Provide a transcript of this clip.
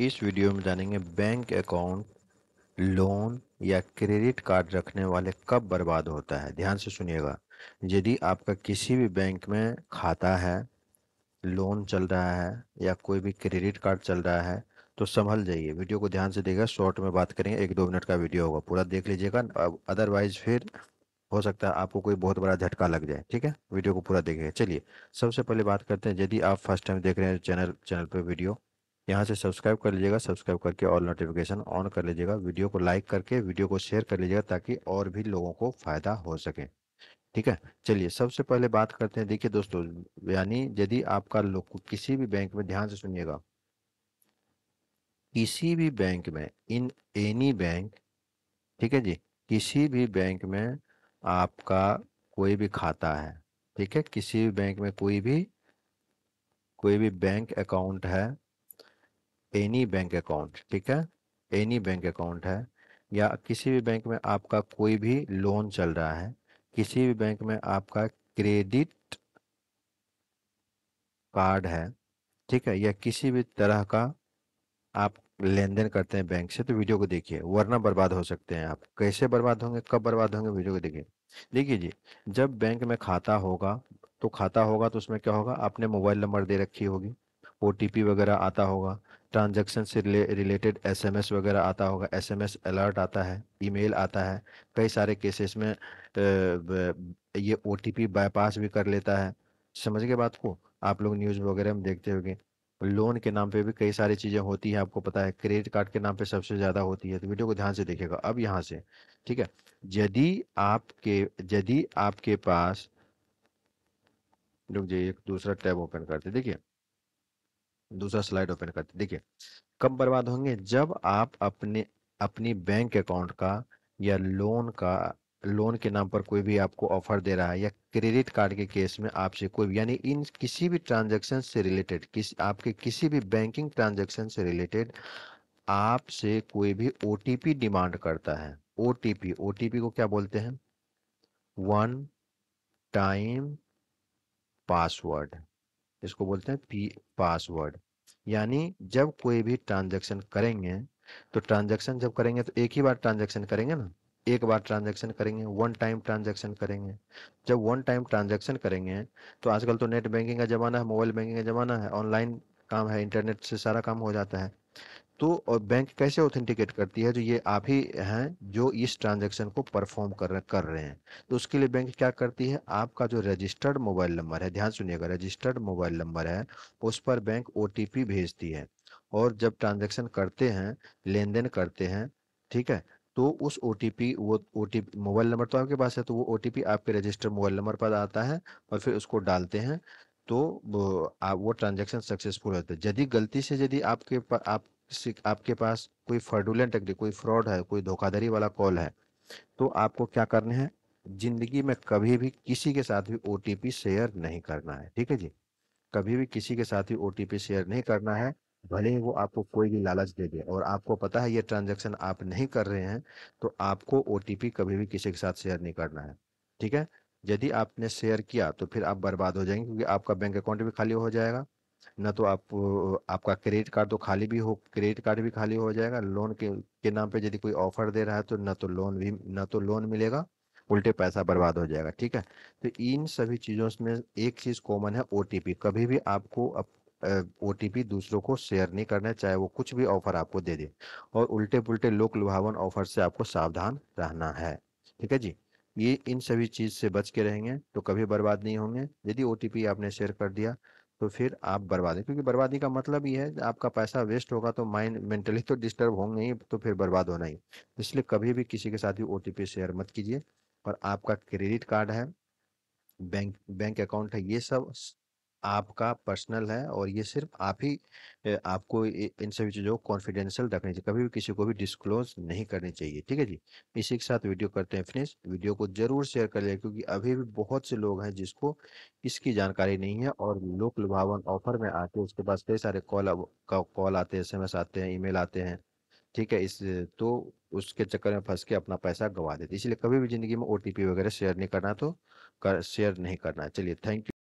इस वीडियो में जानेंगे बैंक अकाउंट लोन या क्रेडिट कार्ड रखने वाले कब बर्बाद होता है ध्यान से सुनिएगा यदि आपका किसी भी बैंक में खाता है लोन चल रहा है या कोई भी क्रेडिट कार्ड चल रहा है तो संभल जाइए वीडियो को ध्यान से देखिएगा शॉर्ट में बात करेंगे एक दो मिनट का वीडियो होगा पूरा देख लीजिएगा अदरवाइज फिर हो सकता है आपको कोई बहुत बड़ा झटका लग जाए ठीक है वीडियो को पूरा देखिएगा चलिए सबसे पहले बात करते हैं यदि आप फर्स्ट टाइम देख रहे हैं चैनल चैनल पर वीडियो यहाँ से सब्सक्राइब कर लीजिएगा सब्सक्राइब करके ऑल नोटिफिकेशन ऑन कर लीजिएगा वीडियो को लाइक करके वीडियो को शेयर कर लीजिएगा ताकि और भी लोगों को फायदा हो सके ठीक है चलिए सबसे पहले बात करते हैं देखिए दोस्तों यानी यदि आपका लोग किसी भी बैंक में ध्यान से सुनिएगा किसी भी बैंक में इन एनी बैंक ठीक है जी किसी भी बैंक में आपका कोई भी खाता है ठीक है किसी भी बैंक में कोई भी कोई भी बैंक अकाउंट है एनी बैंक अकाउंट ठीक है एनी बैंक अकाउंट है या किसी भी बैंक में आपका कोई भी लोन चल रहा है किसी भी बैंक में आपका क्रेडिट कार्ड है ठीक है या किसी भी तरह का आप लेन देन करते हैं बैंक से तो वीडियो को देखिए वरना बर्बाद हो सकते हैं आप कैसे बर्बाद होंगे कब बर्बाद होंगे वीडियो को देखिए देखिए जी जब बैंक में खाता होगा तो खाता होगा तो उसमें क्या होगा आपने मोबाइल नंबर दे रखी होगी ओ वगैरह आता होगा ट्रांजेक्शन से रिले, रिलेटेड एस वगैरह आता होगा एस एस अलर्ट आता है ईमेल आता है कई सारे केसेस में ये ओ टी बाईपास भी कर लेता है समझ गए बात को आप लोग न्यूज़ वगैरह में देखते होंगे लोन के नाम पे भी कई सारी चीज़ें होती हैं आपको पता है क्रेडिट कार्ड के नाम पे सबसे ज़्यादा होती है तो वीडियो को ध्यान से देखिएगा अब यहाँ से ठीक है यदि आपके यदि आपके पास रुक जाइए दूसरा टैब ओपन करते देखिए दूसरा स्लाइड ओपन करते देखिए कब बर्बाद होंगे जब आप अपने अपनी बैंक अकाउंट का या लोन का लोन के नाम पर कोई भी आपको ऑफर दे रहा है या क्रेडिट कार्ड के केस में आपसे कोई भी यानी इन किसी भी ट्रांजैक्शन से रिलेटेड किस आपके किसी भी बैंकिंग ट्रांजैक्शन से रिलेटेड आपसे कोई भी ओ डिमांड करता है ओ टी को क्या बोलते हैं वन टाइम पासवर्ड इसको बोलते हैं पी पासवर्ड यानी जब कोई भी ट्रांजेक्शन करेंगे तो ट्रांजेक्शन जब करेंगे तो एक ही बार ट्रांजेक्शन करेंगे ना एक बार ट्रांजेक्शन करेंगे वन टाइम ट्रांजेक्शन करेंगे जब वन टाइम ट्रांजेक्शन करेंगे तो आजकल तो नेट बैंकिंग का ज़माना है मोबाइल बैंकिंग का ज़माना है ऑनलाइन काम है इंटरनेट से सारा काम हो जाता है तो और बैंक कैसे ऑथेंटिकेट करती है जो ये आप ही हैं जो इस ट्रांजैक्शन को परफॉर्म कर कर रहे हैं तो उसके लिए बैंक क्या करती है आपका जो रजिस्टर्ड मोबाइल नंबर है ध्यान सुनिएगा रजिस्टर्ड मोबाइल नंबर है उस पर बैंक ओ भेजती है और जब ट्रांजेक्शन करते हैं लेन देन करते हैं ठीक है तो उस ओ वो ओ मोबाइल नंबर तो आपके पास है तो वो ओ आपके रजिस्टर्ड मोबाइल नंबर पर आता है और फिर उसको डालते हैं तो वो, ट्रांजेक्शन सक्सेसफुल होता है यदि गलती से यदि आपके आप आपके पास कोई फ्रॉडुलेंट एग्री कोई फ्रॉड है कोई धोखाधड़ी वाला कॉल है तो आपको क्या करना है जिंदगी में कभी भी किसी के साथ भी ओ शेयर नहीं करना है ठीक है जी कभी भी किसी के साथ भी ओ शेयर नहीं करना है भले ही वो आपको कोई भी लालच दे दे और आपको पता है ये ट्रांजेक्शन आप नहीं कर रहे हैं तो आपको ओ कभी भी किसी के साथ शेयर नहीं करना है ठीक है यदि आपने शेयर किया तो फिर आप बर्बाद हो जाएंगे क्योंकि आपका बैंक अकाउंट भी खाली हो जाएगा ना तो आप आपका क्रेडिट कार्ड तो खाली भी हो क्रेडिट कार्ड भी खाली हो जाएगा लोन के के नाम पे यदि कोई ऑफर दे रहा है तो ना तो लोन भी ना तो लोन मिलेगा उल्टे पैसा बर्बाद हो जाएगा ठीक है तो इन सभी चीज़ों में एक चीज़ कॉमन है ओ कभी भी आपको अप, ओ दूसरों को शेयर नहीं करना है चाहे वो कुछ भी ऑफर आपको दे दे और उल्टे पुल्टे लोक लुभावन ऑफर से आपको सावधान रहना है ठीक है जी ये इन सभी चीज़ से बच के रहेंगे तो कभी बर्बाद नहीं होंगे यदि ओ आपने शेयर कर दिया तो फिर आप बर्बाद क्योंकि बर्बादी का मतलब ये है आपका पैसा वेस्ट होगा तो माइंड मेंटली तो डिस्टर्ब होंगे ही तो फिर बर्बाद होना ही तो इसलिए कभी भी किसी के साथ भी ओ शेयर मत कीजिए और आपका क्रेडिट कार्ड है बैंक बैंक अकाउंट है ये सब आपका पर्सनल है और ये सिर्फ आप ही आपको इन सभी चीज़ों को कॉन्फिडेंशियल रखनी चाहिए कभी भी किसी को भी डिस्क्लोज नहीं करनी चाहिए ठीक है जी इसी के साथ वीडियो करते हैं फिनिश वीडियो को जरूर शेयर कर लिया क्योंकि अभी भी बहुत से लोग हैं जिसको इसकी जानकारी नहीं है और लोक लुभावन ऑफर में आके उसके पास कई सारे कॉल कॉल आते हैं एस आते हैं ईमेल आते हैं ठीक है इस तो उसके चक्कर में फंस के अपना पैसा गवा देते इसलिए कभी भी जिंदगी में ओ वगैरह शेयर नहीं करना तो कर, शेयर नहीं करना चलिए थैंक यू